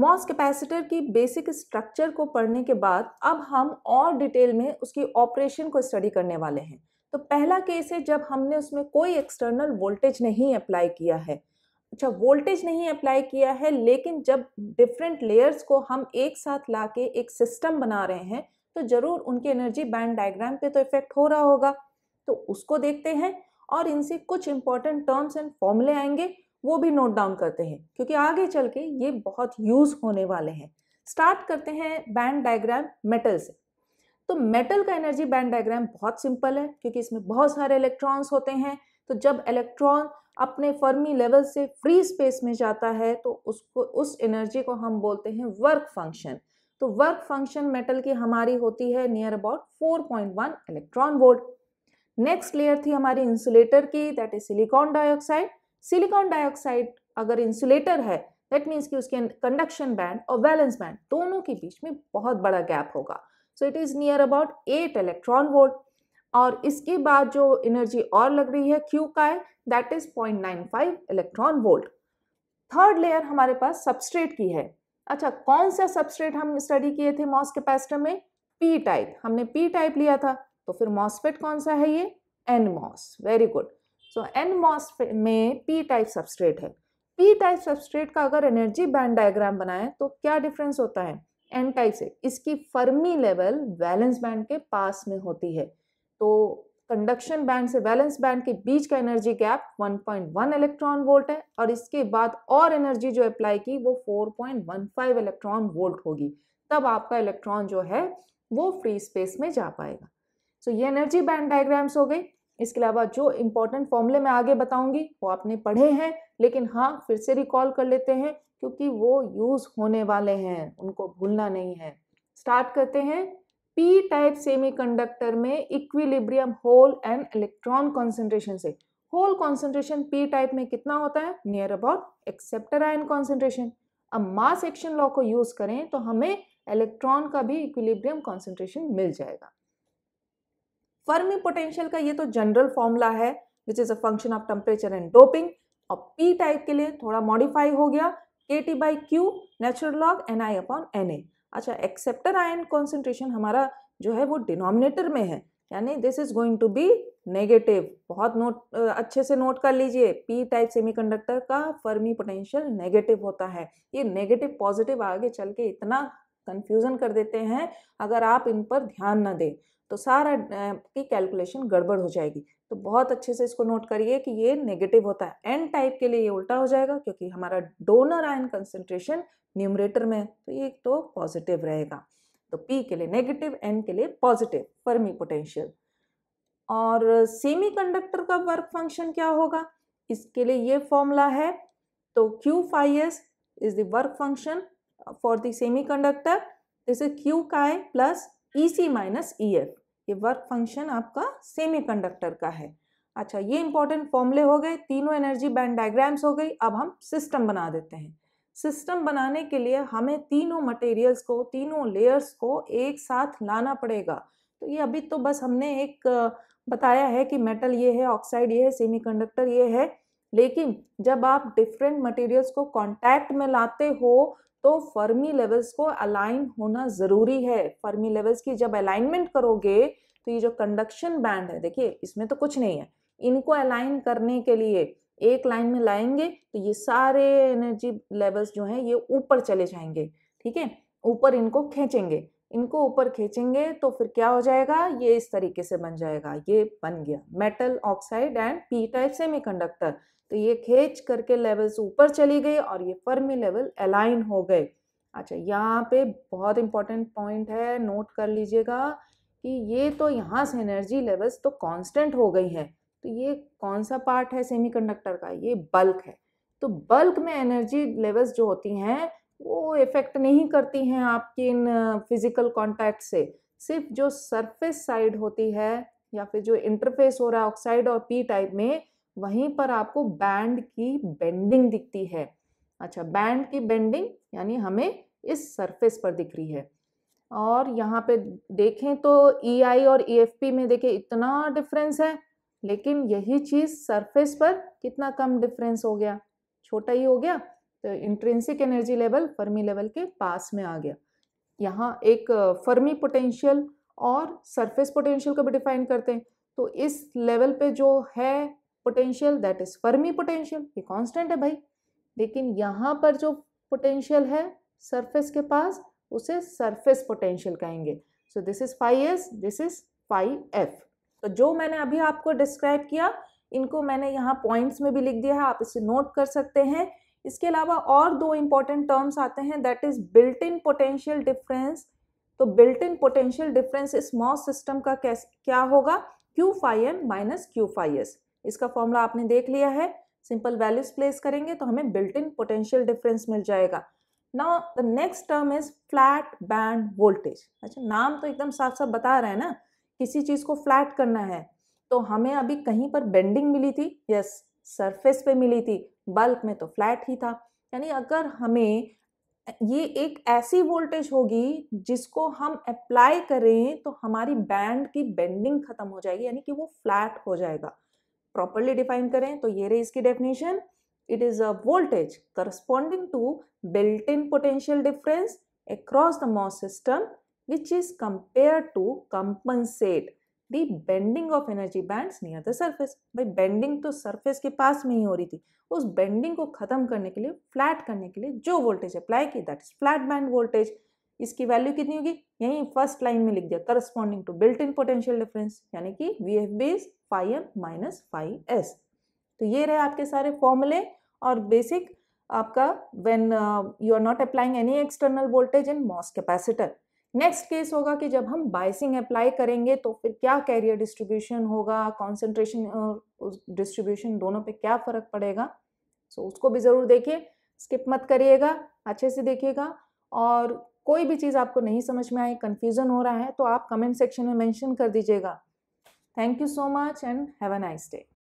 Moss capacitor की basic structure को पढ़ने के बाद अब हम और डिटेल में उसकी ऑपरेशन को स्टडी करने वाले हैं तो पहला केस है जब हमने उसमें कोई एक्सटर्नल वोल्टेज नहीं अप्लाई किया है अच्छा वोल्टेज नहीं अप्लाई किया है लेकिन जब डिफरेंट लेयर्स को हम एक साथ ला के एक सिस्टम बना रहे हैं तो ज़रूर उनके एनर्जी बैंड डायग्राम पे तो इफेक्ट हो रहा होगा तो उसको देखते हैं और इनसे कुछ इंपॉर्टेंट टर्म्स एंड फॉर्मूले आएंगे वो भी नोट डाउन करते हैं क्योंकि आगे चल के ये बहुत यूज़ होने वाले हैं स्टार्ट करते हैं बैंड डायग्राम मेटल से तो मेटल का एनर्जी बैंड डायग्राम बहुत सिंपल है क्योंकि इसमें बहुत सारे इलेक्ट्रॉन्स होते हैं तो जब इलेक्ट्रॉन अपने फर्मी लेवल से फ्री स्पेस में जाता है तो उसको उस एनर्जी को हम बोलते हैं वर्क फंक्शन तो वर्क फंक्शन मेटल की हमारी होती है near about 4.1 electron volt next layer थी हमारी इंसुलेटर की that is silicon dioxide silicon dioxide अगर इंसुलेटर है दैट मीन्स कि उसके कंडक्शन बैंड और वैलेंस बैंड दोनों के बीच में बहुत बड़ा गैप होगा so it is near about eight electron volt और इसके बाद जो एनर्जी और लग रही है क्यू का है that is point nine five electron volt third layer हमारे पास सबस्ट्रेट की है अच्छा कौन सा सबस्ट्रेट हम स्टडी किए थे मॉस कैपेसिटर में पी टाइप हमने पी टाइप लिया था तो फिर मॉसफेट कौन सा है ये N MOS very good so N MOS में पी टाइप सबस्ट्रेट है पी टाइप सबस्ट्रेट का अगर एनर्जी बैंड डायग्राम बनाएं तो क्या डिफरेंस होता है एन टाइप से इसकी फर्मी लेवल वैलेंस बैंड के पास में होती है तो कंडक्शन बैंड से वैलेंस बैंड के बीच का एनर्जी गैप 1.1 इलेक्ट्रॉन वोल्ट है और इसके बाद और एनर्जी जो अप्लाई की वो 4.15 इलेक्ट्रॉन वोल्ट होगी तब आपका इलेक्ट्रॉन जो है वो फ्री स्पेस में जा पाएगा सो so, ये एनर्जी बैंड डायग्राम्स हो गई इसके अलावा जो इम्पोर्टेंट फॉर्मूले मैं आगे बताऊंगी वो आपने पढ़े हैं लेकिन हाँ फिर से रिकॉल कर लेते हैं क्योंकि वो यूज़ होने वाले हैं उनको भूलना नहीं है स्टार्ट करते हैं पी टाइप सेमीकंडक्टर में equilibrium hole and electron concentration से होल कॉन्सेंट्रेशन पी टाइप में कितना होता है near about acceptor ion concentration अब मास एक्शन लॉ को यूज़ करें तो हमें इलेक्ट्रॉन का भी इक्विलिब्रियम कॉन्सेंट्रेशन मिल जाएगा फर्मी पोटेंशियल का ये तो जनरल फॉर्मूला है which is a function of temperature and doping और पी टाइप के लिए थोड़ा मॉडिफाई हो गया K T by Q natural log N I upon N A अच्छा एक्सेप्टर आयन कॉन्सेंट्रेशन हमारा जो है वो डिनोमिनेटर में है यानी this is going to be negative बहुत नोट अच्छे से नोट कर लीजिए पी टाइप सेमीकंडक्टर का फर्मी पोटेंशियल नेगेटिव होता है ये नेगेटिव पॉजिटिव आगे चल के इतना कंफ्यूजन कर देते हैं अगर आप इन पर ध्यान ना दें तो सारा की कैलकुलेशन गड़बड़ हो जाएगी तो बहुत अच्छे से इसको नोट करिए कि ये नेगेटिव होता है एन टाइप के लिए ये उल्टा हो जाएगा क्योंकि हमारा डोनर आयन कंसेंट्रेशन न्यूमरेटर में तो ये तो पॉजिटिव रहेगा तो पी के लिए नेगेटिव एन के लिए पॉजिटिव फर्मी पोटेंशियल और सेमी कंडक्टर का वर्क फंक्शन क्या होगा इसके लिए ये फॉर्मूला है तो Q five S is the work function for the semi this is Q का plus E C minus E F ये वर्क फंक्शन आपका सेमीकंडक्टर का है अच्छा ये इंपॉर्टेंट फॉर्मूले हो गए तीनों एनर्जी बैंड डायग्राम्स हो गई अब हम सिस्टम बना देते हैं सिस्टम बनाने के लिए हमें तीनों मटेरियल्स को तीनों लेयर्स को एक साथ लाना पड़ेगा तो ये अभी तो बस हमने एक बताया है कि मेटल ये है ऑक्साइड ये है सेमीकंडक्टर ये है लेकिन जब आप डिफरेंट मटेरियल्स को कांटेक्ट में लाते हो तो फर्मी लेवल्स को अलाइन होना ज़रूरी है फर्मी लेवल्स की जब अलाइनमेंट करोगे तो ये जो कंडक्शन बैंड है देखिए इसमें तो कुछ नहीं है इनको अलाइन करने के लिए एक लाइन में लाएंगे तो ये सारे एनर्जी लेवल्स जो हैं ये ऊपर चले जाएंगे ठीक है ऊपर इनको खींचेंगे इनको ऊपर खींचेंगे तो फिर क्या हो जाएगा ये इस तरीके से बन जाएगा ये बन गया metal oxide and P type conductor तो ये खेच करके लेवल्स ऊपर चली गई और ये फर्मी लेवल अलाइन हो गए अच्छा यहाँ पे बहुत इंपॉर्टेंट पॉइंट है नोट कर लीजिएगा कि ये तो यहाँ से एनर्जी लेवल्स तो कांस्टेंट हो गई है तो ये कौन सा पार्ट है सेमीकंडक्टर का ये बल्क है तो बल्क में एनर्जी लेवल्स जो होती हैं वो इफ़ेक्ट नहीं करती हैं आपके इन फिज़िकल कांटेक्ट से सिर्फ जो सरफेस साइड होती है या फिर जो इंटरफेस हो रहा है ऑक्साइड और पी टाइप में वहीं पर आपको बैंड की बेंडिंग दिखती है अच्छा बैंड की बेंडिंग यानी हमें इस सरफेस पर दिख रही है और यहाँ पे देखें तो ई e आई और ई एफ पी में देखें इतना डिफरेंस है लेकिन यही चीज़ सरफेस पर कितना कम डिफरेंस हो गया छोटा ही हो गया तो intrinsic energy level Fermi level के पास में आ गया यहाँ एक फर्मी पोटेंशियल और सरफेस पोटेंशियल को भी डिफाइन करते हैं तो इस लेवल पे जो है potential that is Fermi potential ये कांस्टेंट है भाई लेकिन यहाँ पर जो पोटेंशियल है सरफेस के पास उसे सरफेस पोटेंशियल कहेंगे so this is phi S this is phi F तो जो मैंने अभी आपको डिस्क्राइब किया इनको मैंने यहाँ पॉइंट्स में भी लिख दिया है आप इसे नोट कर सकते हैं इसके अलावा और दो इंपॉर्टेंट टर्म्स आते हैं that is built in potential difference तो बिल्ट इन पोटेंशियल डिफरेंस इस मॉस सिस्टम का कैस क्या होगा Q phi N minus Q five S इसका फॉर्मूला आपने देख लिया है सिंपल वैल्यूज प्लेस करेंगे तो हमें बिल्ट इन पोटेंशियल डिफरेंस मिल जाएगा now the next term is flat band voltage अच्छा नाम तो एकदम साफ साफ बता रहे हैं ना किसी चीज़ को फ्लैट करना है तो हमें अभी कहीं पर बेंडिंग मिली थी यस सरफेस पे मिली थी बल्क में तो फ्लैट ही था यानी अगर हमें ये एक ऐसी वोल्टेज होगी जिसको हम अप्लाई करें तो हमारी बैंड की बेंडिंग खत्म हो जाएगी यानी कि वो फ्लैट हो जाएगा प्रॉपरली डिफाइन करें तो ये रही इसकी definition it is a voltage corresponding to built in potential difference across the Mohs system which is compared to compensate the bending of energy bands near the surface. भाई bending तो surface के पास में ही हो रही थी उस bending को ख़त्म करने के लिए flat करने के लिए जो voltage अप्लाई की that is flat band voltage इसकी वैल्यू कितनी होगी यही फर्स्ट लाइन में लिख दिया corresponding to built in potential difference यानी कि V F B is phi M minus phi S तो ये रहे आपके सारे फॉर्मूले और बेसिक आपका when you are not applying any external voltage in MOS capacitor next case होगा कि जब हम बाइसिंग अप्लाई करेंगे तो फिर क्या कैरियर डिस्ट्रीब्यूशन होगा कॉन्सेंट्रेशन uh, डिस्ट्रीब्यूशन दोनों पे क्या फ़र्क पड़ेगा सो so, उसको भी ज़रूर देखिए स्किप मत करिएगा अच्छे से देखिएगा और कोई भी चीज़ आपको नहीं समझ में आई कन्फ्यूज़न हो रहा है तो आप कमेंट सेक्शन में मेंशन कर दीजिएगा thank you so much and have a nice day